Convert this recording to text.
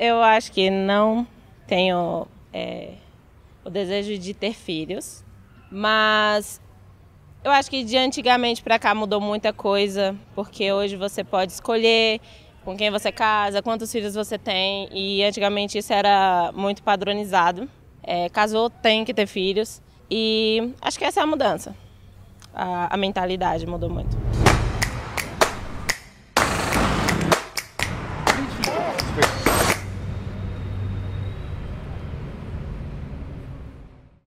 Eu acho que não tenho é, o desejo de ter filhos, mas eu acho que de antigamente para cá mudou muita coisa, porque hoje você pode escolher com quem você casa, quantos filhos você tem, e antigamente isso era muito padronizado. É, casou, tem que ter filhos, e acho que essa é a mudança. a, a mentalidade mudou muito.